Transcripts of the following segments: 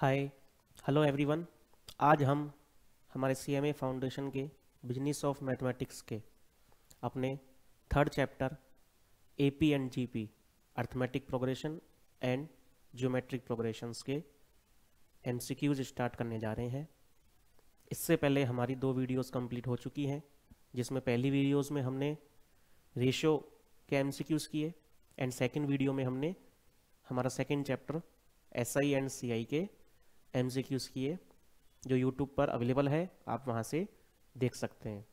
hi hello everyone आज हम हमारे सी फाउंडेशन के बिजनेस ऑफ मैथमेटिक्स के अपने third chapter A P and G P arithmetic progression and geometric progressions के एम सी क्यूज स्टार्ट करने जा रहे हैं इससे पहले हमारी दो वीडियोस कंप्लीट हो चुकी हैं जिसमें पहली वीडियोस में हमने रेशो के एम सी क्यूज़ किए एंड सेकेंड वीडियो में हमने हमारा second chapter S I and C I के एम किए जो यूट्यूब पर अवेलेबल है आप वहाँ से देख सकते हैं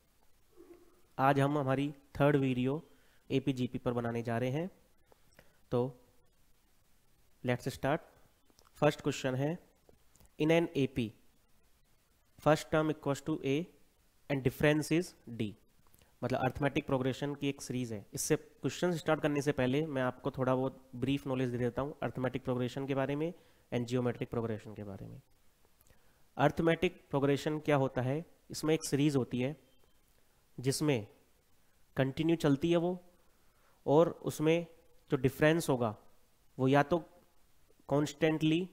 आज हम हमारी थर्ड वीडियो ए पर बनाने जा रहे हैं तो लेट्स स्टार्ट फर्स्ट क्वेश्चन है in an A P first term equal to A and difference is D मतलब अर्थमेटिक प्रोग्रेशन की एक सीरीज है इससे क्वेश्चन स्टार्ट करने से पहले मैं आपको थोड़ा बहुत ब्रीफ नॉलेज दे देता हूँ अर्थमेटिक प्रोग्रेशन के बारे में एंड जियोमेट्रिक प्रोग्रेशन के बारे में अर्थमेटिक प्रोग्रेशन क्या होता है इसमें एक सीरीज होती है जिसमें कंटिन्यू चलती है वो और उसमें जो डिफरेंस होगा वो या तो कॉन्स्टेंटली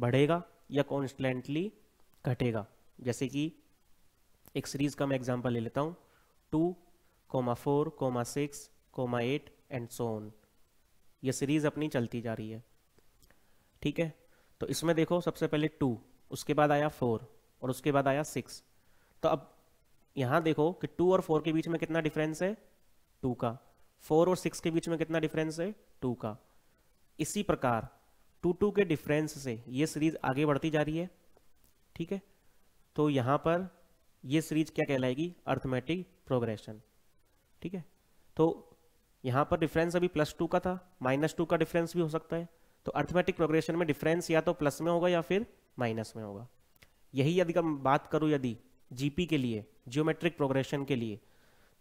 बढ़ेगा या कॉन्स्टेंटली घटेगा जैसे कि एक सीरीज का मैं एग्जांपल ले लेता हूँ two comma four comma six comma eight and so on ये सीरीज़ अपनी चलती जा रही है ठीक है तो इसमें देखो सबसे पहले टू उसके बाद आया फोर और उसके बाद आया सिक्स तो अब यहाँ देखो कि टू और फोर के बीच में कितना डिफरेंस है टू का फोर और सिक्स के बीच में कितना डिफरेंस है टू का इसी प्रकार टू टू के डिफरेंस से ये सीरीज आगे बढ़ती जा रही है ठीक है तो यहाँ पर ये सीरीज क्या कहलाएगी अर्थमेटिक प्रोग्रेशन ठीक है तो यहाँ पर डिफरेंस अभी प्लस टू का था माइनस टू का डिफरेंस भी हो सकता है तो अर्थमेटिक प्रोग्रेशन में डिफरेंस या तो प्लस में होगा या फिर माइनस में होगा यही यदि बात करूँ यदि जीपी के लिए जियोमेट्रिक प्रोग्रेशन के लिए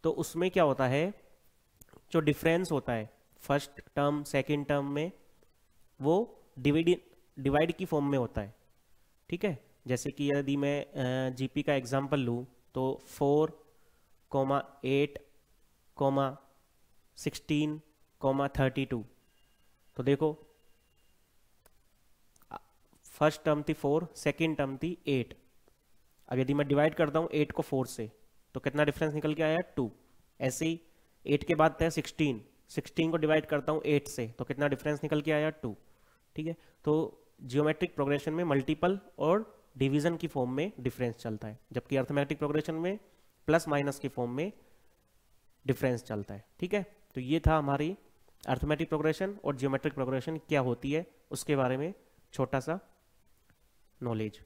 तो उसमें क्या होता है जो डिफरेंस होता है फर्स्ट टर्म सेकेंड टर्म में वो डिविड डिवाइड की फॉर्म में होता है ठीक है जैसे कि यदि मैं जीपी का एग्जाम्पल लू तो four comma eight comma sixteen comma thirty two तो देखो फर्स्ट टर्म थी फोर सेकेंड टर्म थी एट अब यदि मैं डिवाइड करता हूँ एट को फोर से तो कितना डिफरेंस निकल के आया टू ऐसे ही एट के बाद था सिक्सटीन सिक्सटीन को डिवाइड करता हूँ एट से तो कितना डिफरेंस निकल के आया टू ठीक है तो जियोमेट्रिक प्रोग्रेशन में मल्टीपल और डिवीजन की फॉर्म में डिफरेंस चलता है जबकि अर्थमेटिक प्रोग्रेशन में प्लस माइनस की फॉर्म में डिफरेंस चलता है ठीक है तो ये था हमारी अर्थमेटिक प्रोग्रेशन और जियोमेट्रिक प्रोग्रेशन क्या होती है उसके बारे में छोटा सा नॉलेज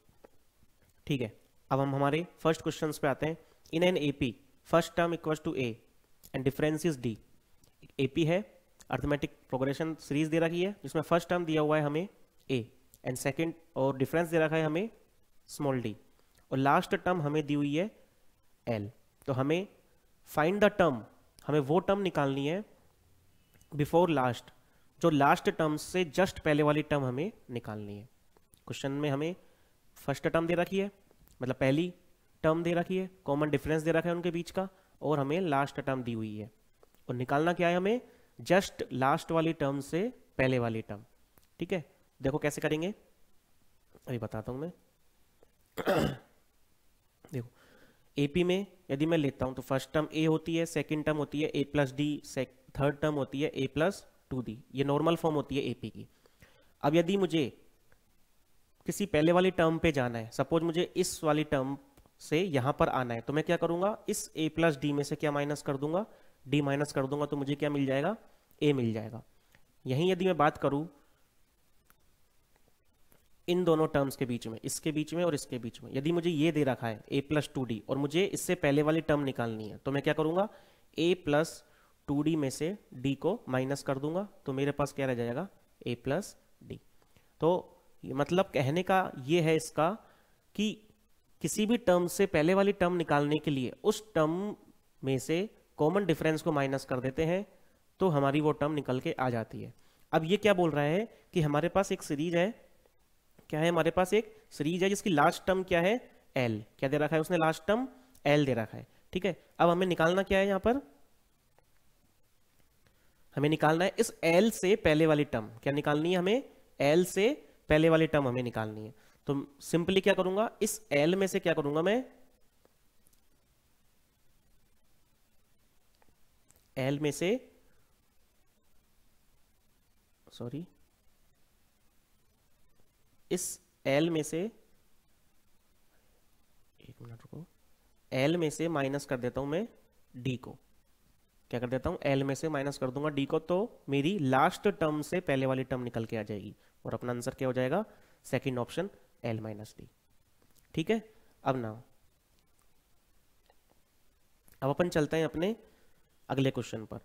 ठीक है अब हम हमारे फर्स्ट क्वेश्चन पे आते हैं in an AP first term equal to A and difference is D AP है अर्थमेटिक प्रोग्रेशन सीरीज दे रखी है जिसमें फर्स्ट टर्म दिया हुआ है हमें ए एंड सेकेंड और डिफरेंस दे रखा है हमें स्मॉल डी और लास्ट टर्म हमें दी हुई है एल तो हमें फाइंड द टर्म हमें वो टर्म निकालनी है बिफोर लास्ट जो लास्ट टर्म से जस्ट पहले वाली टर्म हमें निकालनी है क्वेश्चन में हमें फर्स्ट टर्म दे रखी है मतलब पहली टर्म दे रखी है कॉमन डिफरेंस दे रखा है उनके बीच का और हमें लास्ट टर्म दी हुई है और निकालना क्या है हमें जस्ट लास्ट वाली टर्म से पहले वाली टर्म ठीक है देखो कैसे करेंगे अभी बताता हूँ मैं एपी में यदि मैं लेता हूं तो फर्स्ट टर्म ए होती है सेकेंड टर्म होती है ए प्लस डी थर्ड टर्म होती है ए प्लस टू डी ये नॉर्मल फॉर्म होती है एपी की अब यदि मुझे किसी पहले वाली टर्म पे जाना है सपोज मुझे इस वाली टर्म से यहाँ पर आना है तो मैं क्या करूँगा इस ए प्लस डी में से क्या माइनस कर दूंगा डी माइनस कर दूंगा तो मुझे क्या मिल जाएगा ए मिल जाएगा यहीं यदि मैं बात करूँ इन दोनों टर्म्स के बीच में इसके बीच में और इसके बीच में यदि मुझे ये दे रखा है ए प्लस टू डी और मुझे इससे पहले वाली टर्म निकालनी है तो मैं क्या करूंगा ए प्लस टू डी में से डी को माइनस कर दूंगा तो मेरे पास क्या रह जाएगा ए प्लस डी तो मतलब कहने का ये है इसका कि किसी भी टर्म से पहले वाली टर्म निकालने के लिए उस टर्म में से कॉमन डिफरेंस को माइनस कर देते हैं तो हमारी वो टर्म निकल के आ जाती है अब ये क्या बोल रहा है कि हमारे पास एक सीरीज है क्या है हमारे पास एक सीरीज है जिसकी लास्ट टर्म क्या है एल क्या दे रखा है उसने लास्ट टर्म एल दे रखा है ठीक है अब हमें निकालना क्या है यहां पर हमें निकालना है इस एल से पहले वाली टर्म क्या निकालनी है हमें एल से पहले वाली टर्म हमें निकालनी है तो सिंपली क्या करूंगा इस एल में से क्या करूंगा मैं एल में से सॉरी इस एल में से एक मिनट रुको एल में से माइनस कर देता हूं मैं डी को क्या कर देता हूं एल में से माइनस कर दूंगा डी को तो मेरी लास्ट टर्म से पहले वाली टर्म निकल के आ जाएगी और अपना आंसर क्या हो जाएगा second option L minus D ठीक है अब ना अब अपन चलते हैं अपने अगले क्वेश्चन पर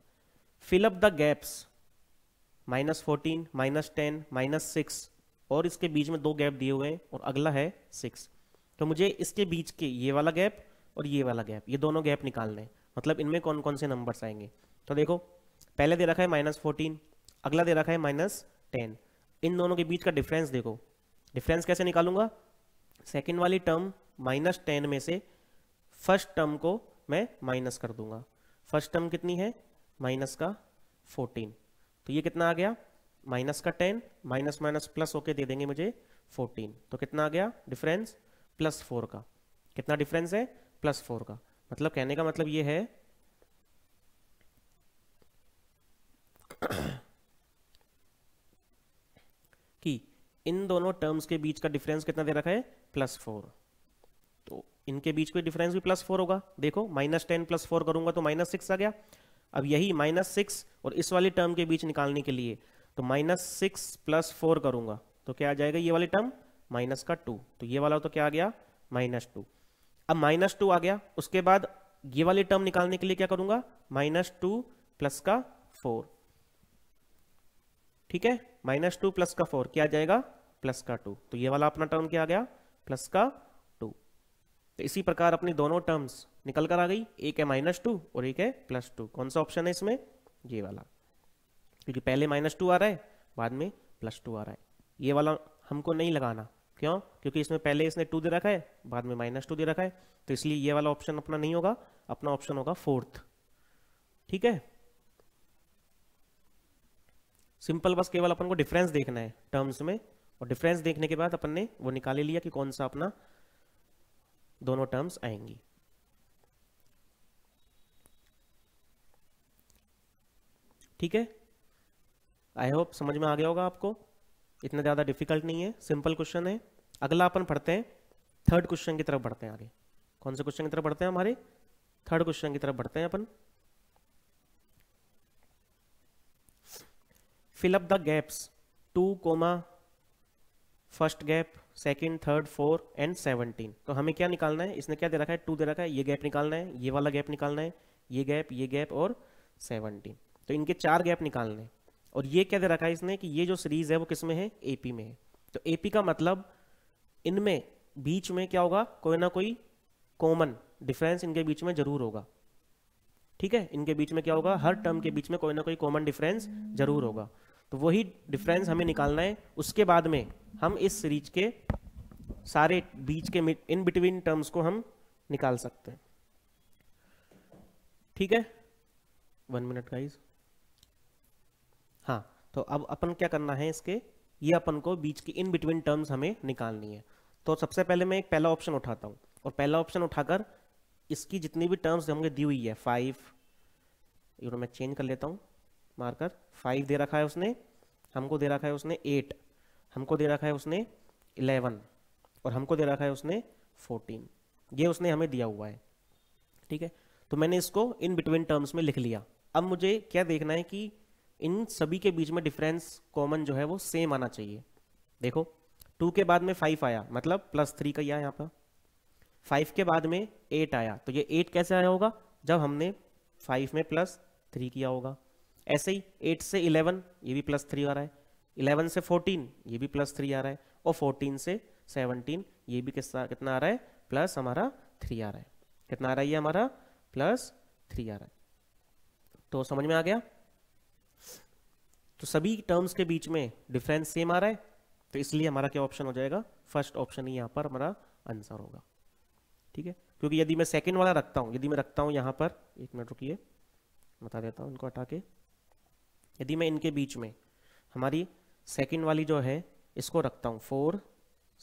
fill up the gaps minus fourteen minus ten minus six और इसके बीच में दो गैप दिए हुए हैं और अगला है सिक्स तो मुझे इसके बीच के ये वाला गैप और ये वाला गैप ये दोनों गैप निकालने हैं मतलब इनमें कौन कौन से नंबर्स आएंगे तो देखो पहले दे रखा है माइनस फोर्टीन अगला दे रखा है माइनस टेन इन दोनों के बीच का डिफरेंस देखो डिफरेंस कैसे निकालूंगा सेकेंड वाली टर्म माइनस टेन में से फर्स्ट टर्म को मैं माइनस कर दूंगा फर्स्ट टर्म कितनी है माइनस का फोर्टीन तो ये कितना आ गया माइनस का टेन माइनस माइनस प्लस होके दे देंगे मुझे फोर्टीन तो कितना आ गया डिफरेंस प्लस फोर का कितना डिफरेंस है प्लस फोर का मतलब कहने का मतलब ये है कि इन दोनों टर्म्स के बीच का डिफरेंस कितना दे रखा है प्लस फोर तो इनके बीच कोई डिफरेंस भी प्लस फोर होगा देखो माइनस टेन प्लस फोर करूंगा तो माइनस सिक्स आ गया अब यही माइनस सिक्स और इस वाली टर्म के बीच निकालने के लिए तो माइनस सिक्स प्लस फोर करूंगा तो क्या आ जाएगा ये वाली टर्म माइनस का टू तो ये वाला तो क्या आ गया माइनस टू अब माइनस टू आ गया उसके बाद ये वाली टर्म निकालने के लिए क्या करूंगा माइनस टू प्लस का फोर ठीक है माइनस टू प्लस का फोर क्या आ जाएगा प्लस का टू तो ये वाला अपना टर्म क्या आ गया प्लस का टू तो इसी प्रकार अपनी दोनों टर्म्स निकल कर आ गई एक है माइनस टू और एक है प्लस टू कौन सा ऑप्शन है इसमें ये वाला क्योंकि पहले माइनस टू आ रहा है बाद में प्लस टू आ रहा है ये वाला हमको नहीं लगाना क्यों क्योंकि इसमें पहले इसने टू दे रखा है बाद में माइनस टू दे रखा है तो इसलिए ये वाला ऑप्शन अपना नहीं होगा अपना ऑप्शन होगा फोर्थ ठीक है सिंपल बस केवल अपन को डिफरेंस देखना है टर्म्स में और डिफरेंस देखने के बाद अपन ने वो निकाले लिया कि कौन सा अपना दोनों टर्म्स आएंगी ठीक है आई होप समझ में आ गया होगा आपको इतना ज़्यादा डिफिकल्ट नहीं है सिंपल क्वेश्चन है अगला अपन पढ़ते हैं थर्ड क्वेश्चन की तरफ बढ़ते हैं आगे कौन से क्वेश्चन की तरफ बढ़ते हैं हमारे थर्ड क्वेश्चन की तरफ बढ़ते हैं अपन fill up the gaps two comma first gap second third four and seventeen तो हमें क्या निकालना है इसने क्या दे रखा है टू दे रखा है ये गैप निकालना है ये वाला गैप निकालना है ये गैप ये गैप और सेवनटीन तो इनके चार गैप निकालने हैं और ये क्या दे रखा है इसने कि ये जो सीरीज है वो किस में है एपी में है तो एपी का मतलब इनमें बीच में क्या होगा कोई ना कोई कॉमन डिफरेंस इनके बीच में जरूर होगा ठीक है इनके बीच में क्या होगा हर टर्म के बीच में कोई ना कोई कॉमन डिफरेंस जरूर होगा तो वही डिफरेंस हमें निकालना है उसके बाद में हम इस सीरीज के सारे बीच के इन बिटवीन टर्म्स को हम निकाल सकते हैं ठीक है वन मिनट गाइस तो अब अपन क्या करना है इसके ये अपन को बीच की इन बिटवीन टर्म्स हमें निकालनी है तो सबसे पहले मैं एक पहला ऑप्शन उठाता हूँ और पहला ऑप्शन उठाकर इसकी जितनी भी टर्म्स हमने दी हुई है फाइव नो तो मैं चेंज कर लेता हूँ मार्कर फाइव दे रखा है उसने हमको दे रखा है उसने एट हमको दे रखा है उसने इलेवन और हमको दे रखा है उसने फोर्टीन ये उसने हमें दिया हुआ है ठीक है तो मैंने इसको इन बिटवीन टर्म्स में लिख लिया अब मुझे क्या देखना है कि इन सभी के बीच में डिफरेंस कॉमन जो है वो सेम आना चाहिए देखो टू के बाद में फाइव आया मतलब प्लस थ्री का यहाँ पर फाइव के बाद में एट आया तो ये एट कैसे आया होगा जब हमने फाइव में प्लस थ्री किया होगा ऐसे ही एट से इलेवन ये भी प्लस थ्री आ रहा है इलेवन से फोर्टीन ये भी प्लस थ्री आ रहा है और फोर्टीन से सेवनटीन ये भी किस कितना आ रहा है प्लस हमारा थ्री आ रहा है कितना आ रहा है ये हमारा प्लस थ्री आ रहा है तो समझ में आ गया तो सभी टर्म्स के बीच में डिफरेंस सेम आ रहा है तो इसलिए हमारा क्या ऑप्शन हो जाएगा फर्स्ट ऑप्शन ही यहाँ पर हमारा आंसर होगा ठीक है क्योंकि यदि मैं सेकेंड वाला रखता हूँ यदि मैं रखता हूँ यहाँ पर एक मिनट रुकिए बता देता हूँ इनको हटा के यदि मैं इनके बीच में हमारी सेकेंड वाली जो है इसको रखता हूँ फोर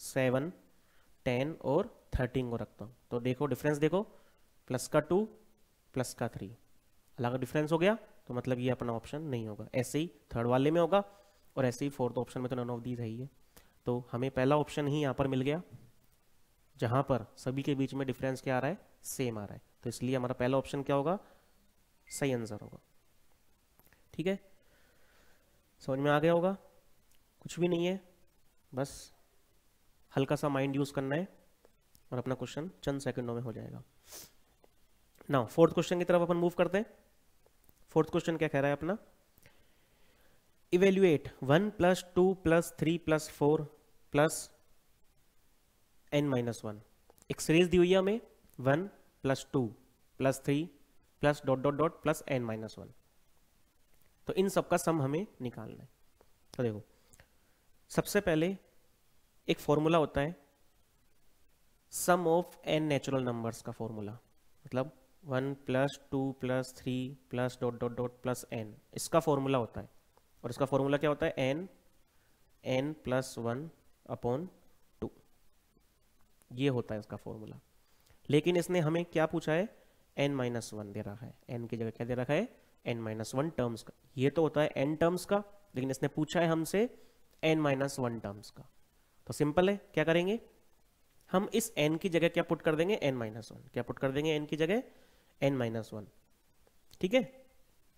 सेवन टेन और थर्टीन को रखता हूँ तो देखो डिफरेंस देखो प्लस का टू प्लस का थ्री अलग डिफरेंस हो गया तो मतलब ये अपना ऑप्शन नहीं होगा ऐसे ही थर्ड वाले में होगा और ऐसे ही फोर्थ ऑप्शन में तो नन ऑफ दीज है ही है तो हमें पहला ऑप्शन ही यहाँ पर मिल गया जहां पर सभी के बीच में डिफरेंस क्या आ रहा है सेम आ रहा है तो इसलिए हमारा पहला ऑप्शन क्या होगा सही आंसर होगा ठीक है समझ में आ गया होगा कुछ भी नहीं है बस हल्का सा माइंड यूज़ करना है और अपना क्वेश्चन चंद सेकंडों में हो जाएगा ना फोर्थ क्वेश्चन की तरफ अपन मूव करते हैं फोर्थ क्वेश्चन क्या कह रहा है अपना evaluate one plus two plus three plus four plus N minus one एक सीरीज दी हुई है हमें one plus two plus three plus dot dot dot plus N minus one तो इन सबका सम हमें निकालना है तो देखो सबसे पहले एक फॉर्मूला होता है sum of N natural numbers का फॉर्मूला मतलब one plus two plus three plus dot dot dot plus N इसका फॉर्मूला होता है और इसका फॉर्मूला क्या होता है N N plus one upon two ये होता है इसका फॉर्मूला लेकिन इसने हमें क्या पूछा है एन माइनस वन दे रहा है एन की जगह क्या दे रखा है एन माइनस वन टर्म्स का ये तो होता है एन टर्म्स का लेकिन इसने पूछा है हमसे एन माइनस वन टर्म्स का तो सिंपल है क्या करेंगे हम इस एन की जगह क्या पुट कर देंगे एन माइनस वन क्या पुट कर देंगे एन की जगह एन माइनस वन ठीक है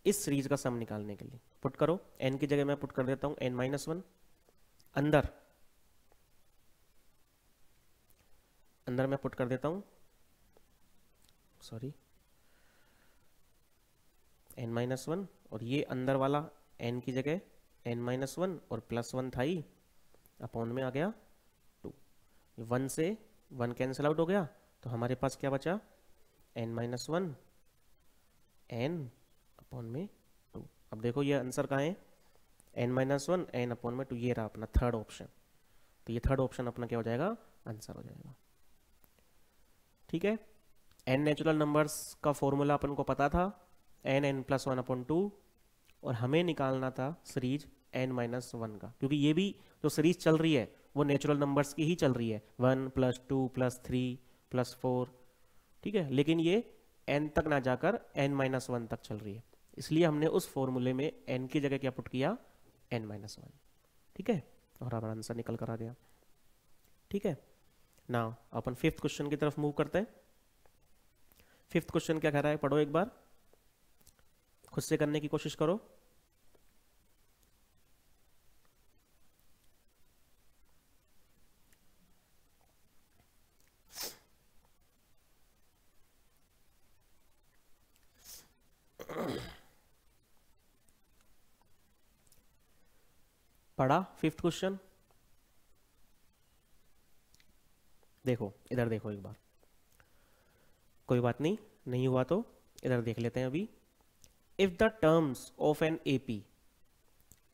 इस सीरीज का सम निकालने के लिए पुट करो एन की जगह मैं पुट कर देता हूं एन माइनस वन अंदर अंदर मैं पुट कर देता हूं सॉरी एन माइनस वन और ये अंदर वाला एन की जगह एन माइनस वन और प्लस वन था ही अपॉन में आ गया टू वन से वन कैंसिल आउट हो गया तो हमारे पास क्या बचा N minus one N upon में टू अब देखो ये आंसर कहाँ है N minus one N upon में टू ये रहा अपना थर्ड ऑप्शन तो ये थर्ड ऑप्शन अपना क्या हो जाएगा आंसर हो जाएगा ठीक है एन नेचुरल नंबर्स का फॉर्मूला अपन को पता था n N plus one upon two और हमें निकालना था सीरीज एन माइनस वन का क्योंकि ये भी जो सीरीज चल रही है वो नेचुरल नंबर्स की ही चल रही है one plus two plus three plus four ठीक है लेकिन ये एन तक ना जाकर एन माइनस वन तक चल रही है इसलिए हमने उस फॉर्मूले में एन की जगह क्या पुट किया एन माइनस वन ठीक है और हमारा आंसर निकल कर आ गया ठीक है ना अपन फिफ्थ क्वेश्चन की तरफ मूव करते हैं फिफ्थ क्वेश्चन क्या कह रहा है पढ़ो एक बार खुद से करने की कोशिश करो पढ़ा फिफ्थ क्वेश्चन देखो इधर देखो एक बार कोई बात नहीं नहीं हुआ तो इधर देख लेते हैं अभी if the terms of an AP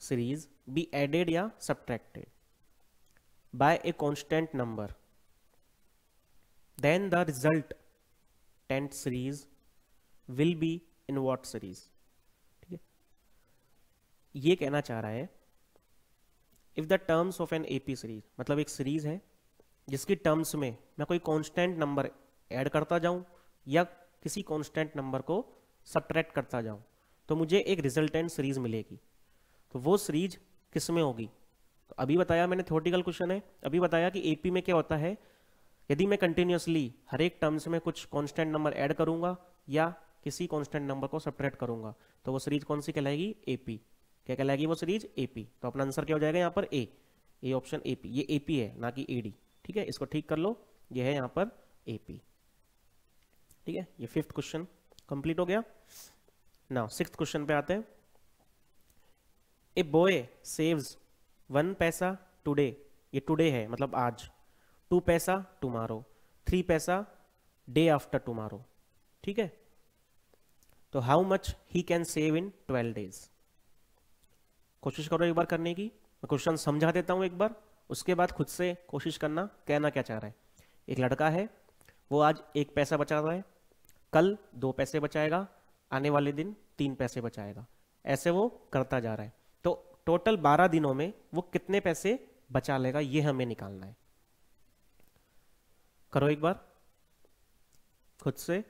series be added or subtracted by a constant number then the result tenth series will be in what series ठीक है ये कहना चाह रहा है if the terms of an AP series मतलब एक series है जिसकी टर्म्स में मैं कोई कांस्टेंट नंबर ऐड करता जाऊं या किसी कांस्टेंट नंबर को सब्ट्रैक्ट करता जाऊं तो मुझे एक रिजल्टेंट सीरीज मिलेगी तो वो सीरीज किस में होगी तो अभी बताया मैंने थोटिकल क्वेश्चन है अभी बताया कि एपी में क्या होता है यदि मैं कंटिन्यूसली हर एक टर्म्स में कुछ कॉन्स्टेंट नंबर ऐड करूंगा या किसी कॉन्स्टेंट नंबर को सब्ट्रैक्ट करूंगा तो वो सीरीज कौन सी कहलाएगी एपी क्या कहलाएगी वो सीरीज एपी तो अपना आंसर क्या हो जाएगा यहाँ पर ए ए ऑप्शन एपी ये एपी है ना कि एडी ठीक है इसको ठीक कर लो ये है यहाँ पर एपी ठीक है ये फिफ्थ क्वेश्चन कंप्लीट हो गया नाउ सिक्स क्वेश्चन पे आते हैं a boy saves one paisa today ये टुडे है मतलब आज two paisa tomorrow three paisa day after tomorrow ठीक है तो how much he can save in twelve days कोशिश करो एक बार करने की मैं क्वेश्चन समझा देता हूँ एक बार उसके बाद खुद से कोशिश करना कहना क्या चाह रहा है एक लड़का है वो आज एक पैसा बचा रहा है कल दो पैसे बचाएगा आने वाले दिन तीन पैसे बचाएगा ऐसे वो करता जा रहा है तो टोटल बारह दिनों में वो कितने पैसे बचा लेगा ये हमें निकालना है करो एक बार खुद से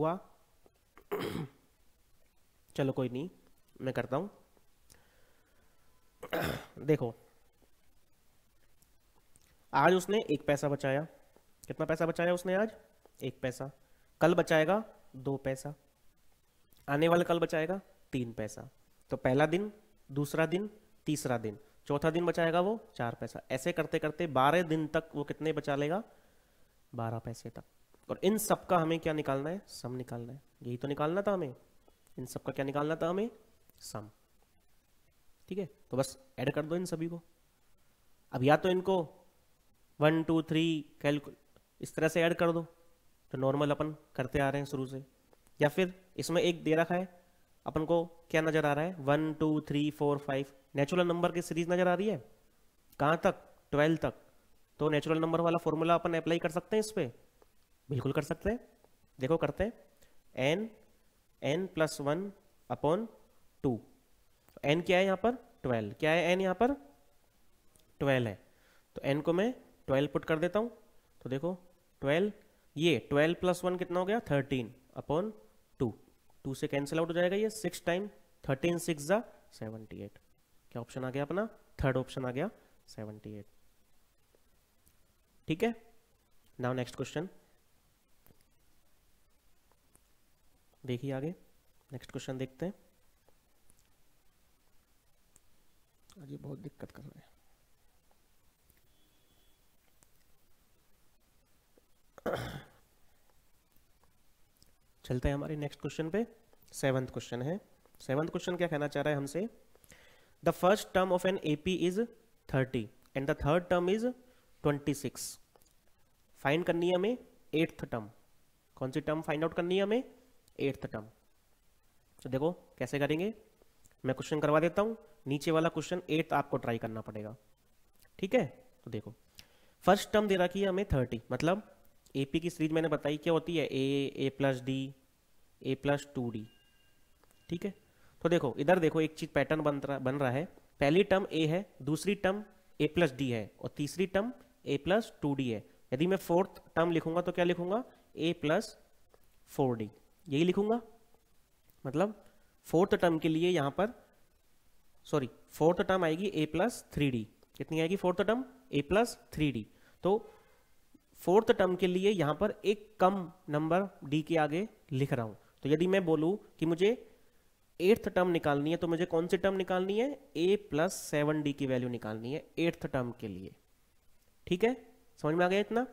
हुआ चलो कोई नहीं मैं करता हूं देखो आज उसने एक पैसा बचाया कितना पैसा बचाया उसने आज एक पैसा कल बचाएगा दो पैसा आने वाला कल बचाएगा तीन पैसा तो पहला दिन दूसरा दिन तीसरा दिन चौथा दिन बचाएगा वो चार पैसा ऐसे करते करते बारह दिन तक वो कितने बचा लेगा बारह पैसे तक और इन सब का हमें क्या निकालना है सम निकालना है यही तो निकालना था हमें इन सब का क्या निकालना था हमें सम ठीक है तो बस ऐड कर दो इन सभी को अब या तो इनको वन टू थ्री कैलकुल इस तरह से ऐड कर दो तो नॉर्मल अपन करते आ रहे हैं शुरू से या फिर इसमें एक दे रखा है अपन को क्या नज़र आ रहा है one two three four five natural number की सीरीज नज़र आ रही है कहां तक ट्वेल्व तक तो नेचुरल नंबर वाला फॉर्मूला अपन अप्लाई कर सकते हैं इस पर बिल्कुल कर सकते हैं देखो करते हैं n N plus one upon two n क्या है यहाँ पर ट्वेल्व क्या है एन यहाँ पर ट्वेल्व है तो एन को मैं ट्वेल्व पुट कर देता हूँ तो देखो ट्वेल्व ये ट्वेल्व प्लस वन कितना हो गया थर्टीन अपॉन टू टू से कैंसिल आउट हो जाएगा ये सिक्स टाइम थर्टीन सिक्स जा सेवेंटी एट क्या ऑप्शन आ गया अपना थर्ड ऑप्शन आ गया सेवेंटी एट ठीक है नाउ नेक्स्ट क्वेश्चन देखिए आगे नेक्स्ट क्वेश्चन देखते हैं आज ये बहुत दिक्कत कर रहे हैं चलते हैं हमारे नेक्स्ट क्वेश्चन पे सेवंथ क्वेश्चन है सेवंथ क्वेश्चन क्या कहना चाह रहा है हमसे the first term of an AP is 30 and the third term is 26 find करनी है हमें एट्थ टर्म कौन सी टर्म फाइंड आउट करनी है हमें एट्थ टर्म तो देखो कैसे करेंगे मैं क्वेश्चन करवा देता हूं नीचे वाला क्वेश्चन एट्थ आपको ट्राई करना पड़ेगा ठीक है तो देखो फर्स्ट टर्म दे रखी है हमें थर्टी मतलब ए पी की सीरीज मैंने बताई क्या होती है a a plus d a plus two d ठीक है तो देखो इधर देखो एक चीज पैटर्न बन रहा बन रहा है पहली टर्म ए है दूसरी टर्म ए प्लस डी है और तीसरी term a plus two d है यदि मैं फोर्थ टर्म लिखूंगा तो क्या लिखूंगा ए प्लस फोर डी यही लिखूंगा मतलब फोर्थ टर्म के लिए यहां पर सॉरी फोर्थ टर्म आएगी ए प्लस थ्री डी कितनी आएगी fourth term a plus three d तो फोर्थ टर्म के लिए यहां पर एक कम नंबर डी के आगे लिख रहा हूं तो यदि मैं बोलूं कि मुझे एट्थ टर्म निकालनी है तो मुझे कौन सी टर्म निकालनी है ए प्लस सेवन डी की वैल्यू निकालनी है एट्थ टर्म के लिए ठीक है समझ में आ गया इतना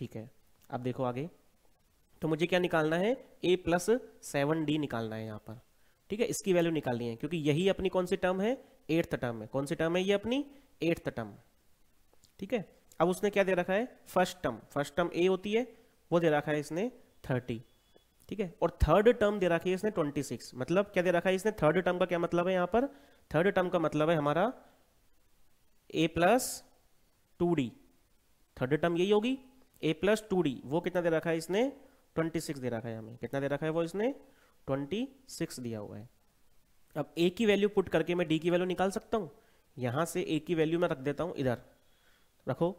ठीक है अब देखो आगे तो मुझे क्या निकालना है ए प्लस सेवन डी निकालना है यहाँ पर ठीक है इसकी वैल्यू निकालनी है क्योंकि यही अपनी कौन सी टर्म है एट्थ टर्म है कौन सी टर्म है ये अपनी एट्थ टर्म ठीक है अब उसने क्या दे रखा है first term first term a होती है वो दे रखा है इसने थर्टी ठीक है और थर्ड टर्म दे रखी है इसने ट्वेंटी सिक्स मतलब क्या दे रखा है इसने थर्ड टर्म का क्या मतलब है यहाँ पर थर्ड टर्म का मतलब है हमारा a plus two d third term यही होगी ए प्लस टू डी वो कितना दे रखा है इसने ट्वेंटी सिक्स दे रखा है हमें कितना दे रखा है वो इसने ट्वेंटी सिक्स दिया हुआ है अब ए की वैल्यू पुट करके मैं डी की वैल्यू निकाल सकता हूँ यहाँ से ए की वैल्यू मैं रख देता हूँ इधर रखो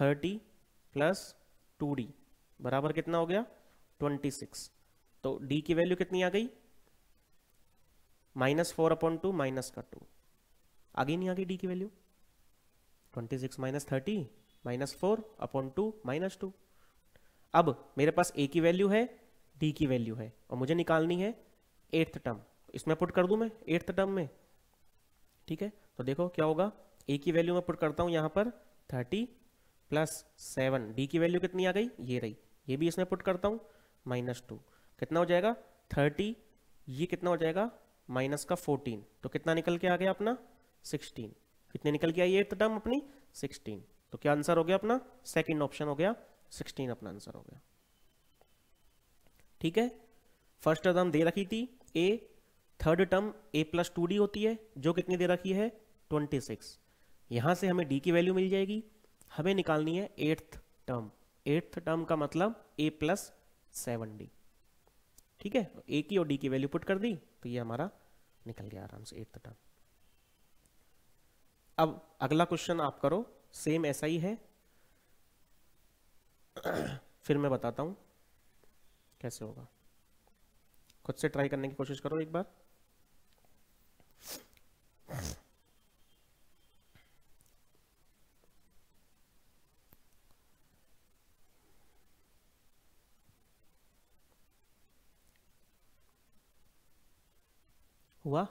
थर्टी प्लस टू डी बराबर कितना हो गया ट्वेंटी सिक्स तो डी की वैल्यू कितनी आ गई minus four upon two minus का टू आगे नहीं आ गई डी की value twenty six minus thirty minus four upon two minus two अब मेरे पास ए की वैल्यू है डी की वैल्यू है और मुझे निकालनी है एट्थ टर्म इसमें पुट कर दूं मैं एट्थ टर्म में ठीक है तो देखो क्या होगा ए की वैल्यू मैं पुट करता हूं यहां पर थर्टी प्लस सेवन डी की वैल्यू कितनी आ गई ये रही ये भी इसमें पुट करता हूं माइनस टू कितना हो जाएगा थर्टी ये कितना हो जाएगा माइनस का फोर्टीन तो कितना निकल के आ गया अपना सिक्सटीन कितने निकल के आई एट्थ टर्म अपनी सिक्सटीन तो क्या आंसर हो गया अपना सेकेंड ऑप्शन हो गया सिक्सटीन अपना आंसर हो गया ठीक है फर्स्ट टर्म दे रखी थी a third term a plus two d होती है जो कितनी दे रखी है ट्वेंटी सिक्स यहां से हमें डी की वैल्यू मिल जाएगी हमें निकालनी है एट्थ टर्म एट्थ टर्म का मतलब ए प्लस सेवन डी ठीक है ए की और डी की वैल्यू पुट कर दी तो ये हमारा निकल गया आराम से एट्थ टर्म अब अगला क्वेश्चन आप करो सेम ऐसा ही है फिर मैं बताता हूँ कैसे होगा खुद से ट्राई करने की कोशिश करो एक बार हुआ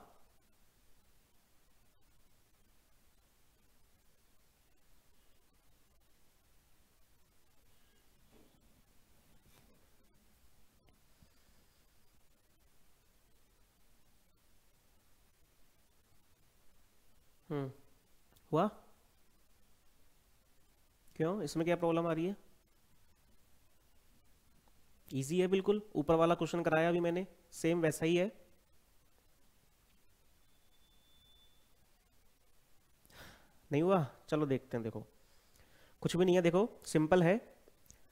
हुआ क्यों इसमें क्या प्रॉब्लम आ रही है इजी है बिल्कुल ऊपर वाला क्वेश्चन कराया अभी मैंने सेम वैसा ही है नहीं हुआ चलो देखते हैं देखो कुछ भी नहीं है देखो सिंपल है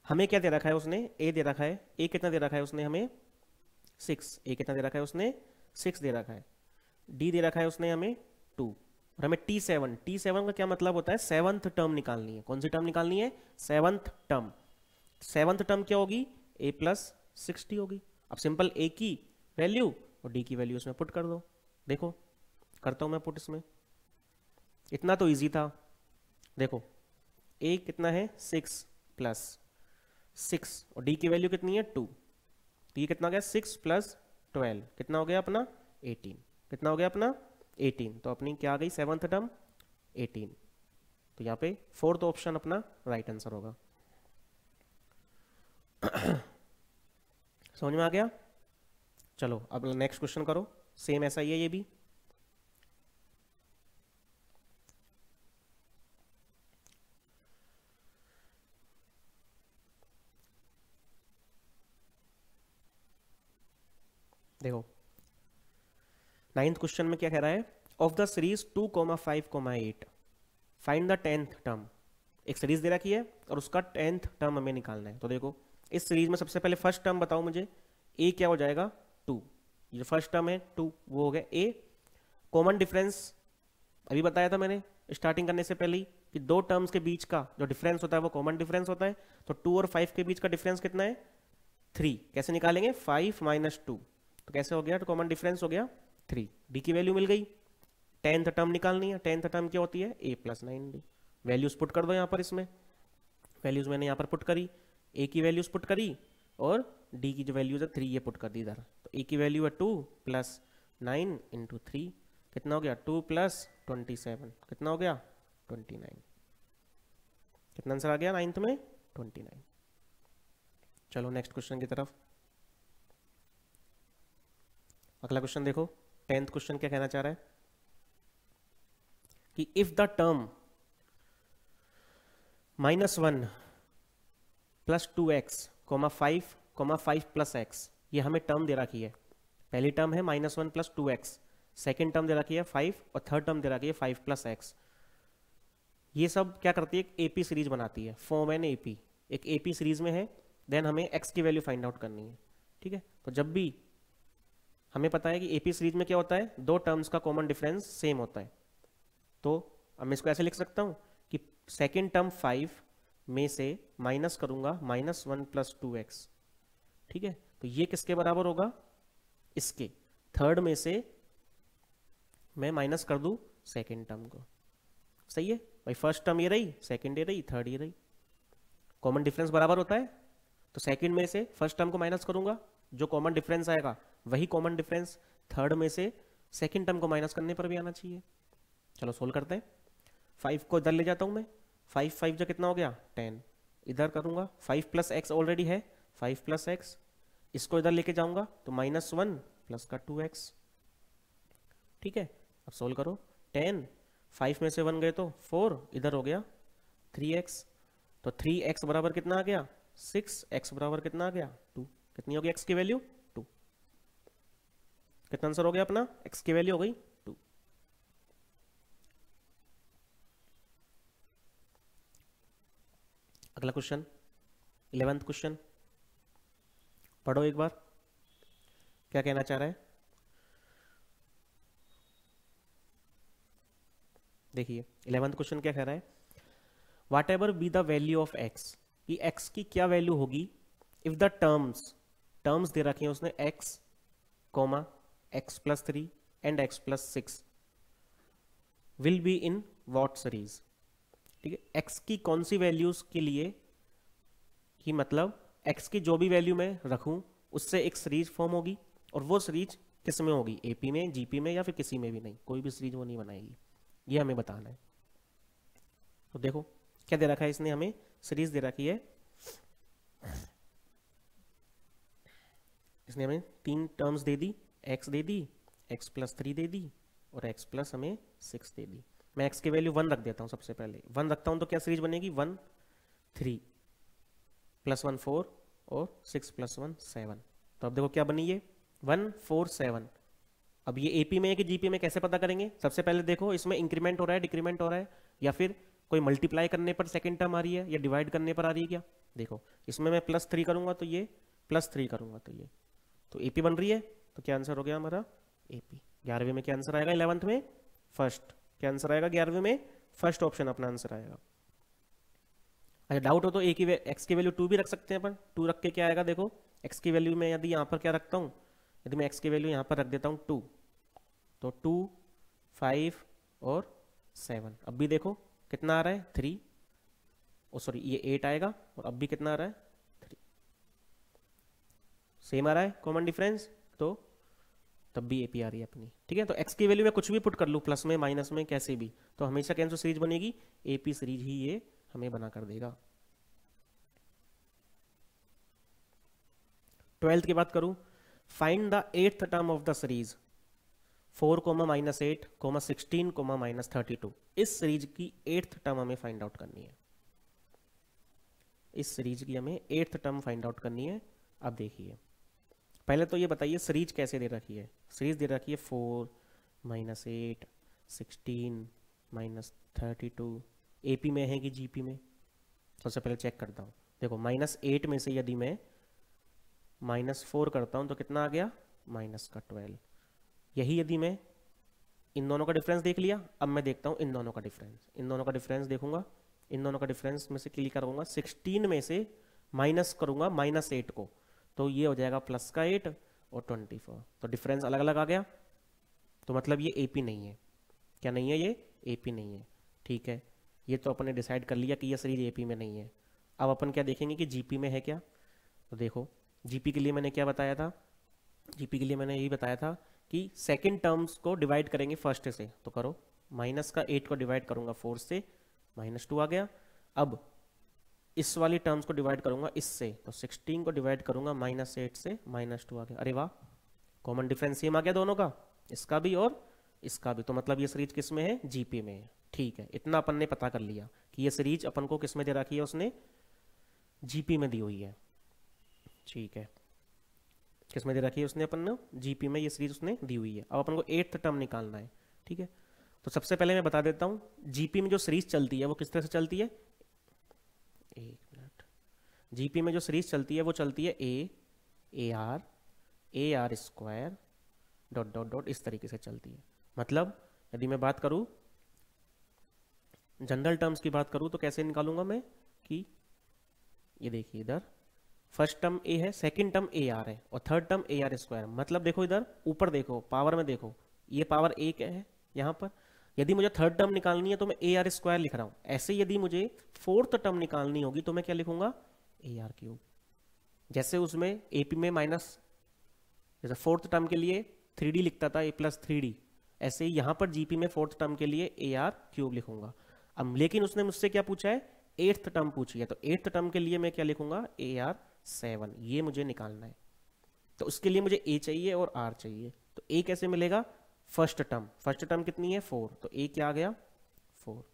हमें क्या दे रखा है उसने ए दे रखा है ए कितना दे रखा है उसने हमें सिक्स ए कितना दे रखा है उसने सिक्स दे रखा है डी दे रखा है उसने हमें टू और हमें टी सेवन टी सेवन का क्या मतलब होता है सेवंथ टर्म निकालनी है कौन सी टर्म निकालनी है सेवंथ टर्म सेवंथ टर्म क्या होगी ए प्लस सिक्सटी होगी अब सिंपल ए की वैल्यू और डी की वैल्यू इसमें पुट कर दो देखो करता हूं मैं पुट इसमें इतना तो इजी था देखो ए कितना है सिक्स प्लस सिक्स और डी की वैल्यू कितनी है टू ये कितना हो गया सिक्स प्लस ट्वेल्व कितना हो गया अपना एटीन कितना हो गया अपना एटीन तो अपनी क्या आ गई सेवन्थ टर्म एटीन तो यहाँ पे फोर्थ ऑप्शन अपना राइट आंसर होगा समझ में आ गया चलो अब नेक्स्ट क्वेश्चन करो सेम ऐसा ही है ये भी देखो नाइन्थ क्वेश्चन में क्या कह रहा है of the series two comma five comma eight find the tenth term एक सीरीज दे रखी है और उसका टेंथ टर्म हमें निकालना है तो देखो इस सीरीज में सबसे पहले फर्स्ट टर्म बताओ मुझे ए क्या हो जाएगा टू ये फर्स्ट टर्म है टू वो हो गया ए कॉमन डिफरेंस अभी बताया था मैंने स्टार्टिंग करने से पहले ही कि दो टर्म्स के बीच का जो डिफरेंस होता है वो कॉमन डिफरेंस होता है तो टू और फाइव के बीच का डिफरेंस कितना है थ्री कैसे निकालेंगे फाइव माइनस टू तो कैसे हो गया तो कॉमन डिफरेंस हो गया थ्री डी की वैल्यू मिल गई टेंथ टर्म निकालनी है टेंथ टर्म क्या होती है ए plus nine d values put कर दो यहाँ पर इसमें वैल्यूज मैंने यहाँ पर पुट करी ए की वैल्यूज पुट करी और डी की जो वैल्यूज है थ्री ये पुट कर दी इधर तो ए की वैल्यू है two plus nine into three कितना हो गया टू प्लस ट्वेंटी सेवन कितना हो गया ट्वेंटी नाइन कितना आंसर आ गया नाइन्थ में ट्वेंटी नाइन चलो नेक्स्ट क्वेश्चन की तरफ अगला क्वेश्चन देखो टेंथ क्वेश्चन क्या कहना चाह रहा है कि if the term minus one plus two x comma five comma five plus x ये हमें टर्म दे रखी है पहली टर्म है minus one plus two x second term दे रखी है फाइव और थर्ड टर्म दे रखी है फाइव प्लस एक्स ये सब क्या करती है एपी सीरीज बनाती है फॉर्म एन एपी एक एपी सीरीज में है देन हमें एक्स की वैल्यू फाइंड आउट करनी है ठीक है तो जब भी हमें पता है कि एपी सीरीज में क्या होता है दो टर्म्स का कॉमन डिफरेंस सेम होता है तो अब मैं इसको ऐसे लिख सकता हूँ कि सेकेंड टर्म फाइव में से माइनस करूंगा minus one plus two x ठीक है तो ये किसके बराबर होगा इसके थर्ड में से मैं माइनस कर दू सेकेंड टर्म को सही है भाई फर्स्ट टर्म ये रही सेकेंड ये रही थर्ड ये रही कॉमन डिफरेंस बराबर होता है तो सेकेंड में से फर्स्ट टर्म को माइनस करूंगा जो कॉमन डिफरेंस आएगा वही कॉमन डिफरेंस थर्ड में से सेकेंड टर्म को माइनस करने पर भी आना चाहिए चलो सोल्व करते हैं फाइव को इधर ले जाता हूँ मैं फाइव फाइव जो कितना हो गया टेन इधर करूँगा फाइव प्लस एक्स ऑलरेडी है फाइव प्लस एक्स इसको इधर लेके जाऊँगा तो माइनस वन प्लस का टू एक्स ठीक है अब सोल्व करो टेन फाइव में से वन गए तो फोर इधर हो गया थ्री एक्स तो थ्री एक्स बराबर कितना आ गया सिक्स एक्स बराबर कितना आ गया टू कितनी होगी एक्स की वैल्यू कितना आंसर हो गया अपना एक्स की वैल्यू हो गई टू अगला क्वेश्चन इलेवेंथ क्वेश्चन पढ़ो एक बार क्या कहना चाह रहा है देखिए इलेवेंथ क्वेश्चन क्या कह रहा है whatever be the value of x कि एक्स की क्या वैल्यू होगी इफ द टर्म्स टर्म्स दे रखी हैं उसने x comma x plus 3 and x plus 6 will be in what series ठीक है x की कौन सी वैल्यूज के लिए ही मतलब x की जो भी वैल्यू मैं रखूं उससे एक सीरीज फॉर्म होगी और वो सीरीज किस में होगी एपी में जीपी में या फिर किसी में भी नहीं कोई भी सीरीज वो नहीं बनाएगी ये हमें बताना है तो देखो क्या दे रखा है इसने हमें सीरीज दे रखी है इसने हमें तीन टर्म्स दे दी x दे दी x प्लस थ्री दे दी और x प्लस हमें सिक्स दे दी मैं x की वैल्यू वन रख देता हूँ सबसे पहले वन रखता हूँ तो क्या सीरीज बनेगी one three plus one four और सिक्स प्लस वन सेवन तो अब देखो क्या बनी ये वन फोर सेवन अब ये एपी में है कि जीपी में कैसे पता करेंगे सबसे पहले देखो इसमें इंक्रीमेंट हो रहा है डिक्रीमेंट हो रहा है या फिर कोई मल्टीप्लाई करने पर सेकेंड टर्म आ रही है या डिवाइड करने पर आ रही है क्या देखो इसमें मैं प्लस थ्री करूंगा तो ये प्लस थ्री करूंगा तो ये तो एपी बन रही है तो क्या आंसर हो गया हमारा एपी ग्यारहवीं में क्या आंसर आएगा इलेवंथ में फर्स्ट क्या आंसर आएगा ग्यारहवीं में फर्स्ट ऑप्शन अपना आंसर आएगा अच्छा डाउट हो तो ए की एक्स की वैल्यू टू भी रख सकते हैं अपन टू रख के क्या आएगा देखो एक्स की वैल्यू में यदि यहाँ पर क्या रखता हूँ यदि मैं एक्स की वैल्यू यहाँ पर रख देता हूँ टू तो टू फाइव और सेवन अब भी देखो कितना आ रहा है थ्री और सॉरी ये एट आएगा और अब भी कितना आ रहा है थ्री सेम आ रहा है कॉमन डिफरेंस तो तब भी ए आ रही है अपनी ठीक है तो एक्स की वैल्यू में कुछ भी पुट कर लूँ प्लस में माइनस में कैसे भी तो हमेशा कैंसो सीरीज बनेगी ए सीरीज ही ये हमें बना कर देगा ट्वेल्थ की बात करूं find the eighth term of the series four comma minus eight comma sixteen comma minus thirty two इस सीरीज की एट्थ टर्म हमें फाइंड आउट करनी है इस सीरीज की हमें एट्थ टर्म फाइंड आउट करनी है अब देखिए पहले तो ये बताइए सीरीज कैसे दे रखी है सीरीज दे रखी है four minus eight sixteen minus thirty two A P में है कि जी पी में सबसे पहले चेक करता हूँ देखो माइनस एट में से यदि मैं माइनस फोर करता हूँ तो कितना आ गया माइनस का ट्वेल्व यही यदि मैं इन दोनों का डिफरेंस देख लिया अब मैं देखता हूँ इन दोनों का डिफरेंस इन दोनों का डिफरेंस देखूंगा इन दोनों का डिफरेंस में से क्लिक करूंगा सिक्सटीन में से माइनस करूंगा माइनस एट को तो ये हो जाएगा प्लस का एट और ट्वेंटी फोर तो डिफरेंस अलग अलग आ गया तो मतलब ये ए नहीं है क्या नहीं है ये ए नहीं है ठीक है ये तो अपन ने डिसाइड कर लिया कि ये शरीर ए में नहीं है अब अपन क्या देखेंगे कि जीपी में है क्या तो देखो जीपी के लिए मैंने क्या बताया था जीपी के लिए मैंने यही बताया था कि सेकेंड टर्म्स को डिवाइड करेंगे फर्स्ट से तो करो माइनस का एट को डिवाइड करूंगा फोर से माइनस टू आ गया अब इस वाली टर्म्स को डिवाइड करूंगा इससे तो 16 को डिवाइड करूंगा माइनस एट से माइनस टू आ गया अरे वाह कॉमन डिफरेंस सेम आ गया दोनों का इसका भी और इसका भी तो मतलब ये सीरीज किस में है जीपी में है ठीक है इतना अपन ने पता कर लिया कि ये सीरीज अपन को किस में दे रखी है उसने जीपी में दी हुई है ठीक है किस में दे रखी है उसने अपन ने जीपी में ये सीरीज उसने दी हुई है अब अपन को एट्थ टर्म निकालना है ठीक है तो सबसे पहले मैं बता देता हूँ जीपी में जो सीरीज चलती है वो किस तरह से चलती है एक मिनट जीपी में जो सीरीज चलती है वो चलती है a a r a r square dot dot dot इस तरीके से चलती है मतलब यदि मैं बात करूं जनरल टर्म्स की बात करूं तो कैसे निकालूंगा मैं कि ये देखिए इधर फर्स्ट टर्म ए है सेकंड टर्म ए आर है और third term a r square मतलब देखो इधर ऊपर देखो पावर में देखो ये पावर एक है यहां पर यदि मुझे थर्ड टर्म निकालनी है तो मैं ए आर स्क्वायर लिख रहा हूं ऐसे यदि मुझे फोर्थ टर्म निकालनी होगी तो मैं क्या लिखूंगा ए आर क्यूब जैसे उसमें एपी में माइनस जैसे फोर्थ टर्म के लिए थ्री डी लिखता था ए प्लस थ्री डी ऐसे ही यहां पर जीपी में फोर्थ टर्म के लिए ए आर क्यूब लिखूंगा अब लेकिन उसने मुझसे क्या पूछा है एट्थ टर्म पूछी है तो एट्थ टर्म के लिए मैं क्या लिखूंगा ए आर सेवन ये मुझे निकालना है तो उसके लिए मुझे ए चाहिए और आर चाहिए तो ए कैसे मिलेगा फर्स्ट टर्म फर्स्ट टर्म कितनी है फोर तो ए क्या आ गया फोर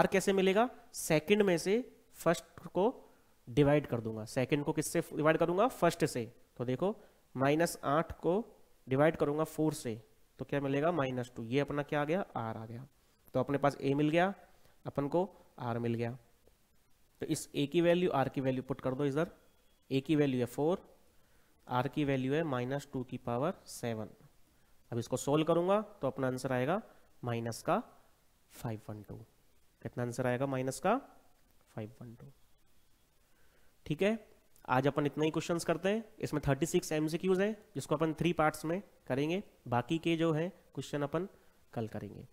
आर कैसे मिलेगा सेकंड में से फर्स्ट को डिवाइड कर दूंगा सेकंड को किससे डिवाइड करूंगा फर्स्ट से तो देखो माइनस आठ को डिवाइड करूंगा फोर से तो क्या मिलेगा माइनस टू ये अपना क्या आ गया आर आ गया तो अपने पास ए मिल गया अपन को आर मिल गया तो इस ए की वैल्यू आर की वैल्यू पुट कर दो इधर ए की वैल्यू है फोर आर की वैल्यू है माइनस टू की पावर सेवन अब इसको सोल्व करूंगा तो अपना आंसर आएगा माइनस का फाइव वन टू कितना आंसर आएगा माइनस का फाइव वन टू ठीक है आज अपन इतना ही क्वेश्चन करते हैं इसमें थर्टी सिक्स एमसीक्यूज है जिसको अपन थ्री पार्ट्स में करेंगे बाकी के जो है क्वेश्चन अपन कल करेंगे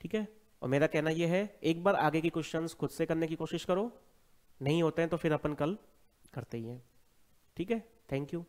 ठीक है और मेरा कहना यह है एक बार आगे के क्वेश्चंस खुद से करने की कोशिश करो नहीं होते हैं तो फिर अपन कल करते ही हैं ठीक है थैंक यू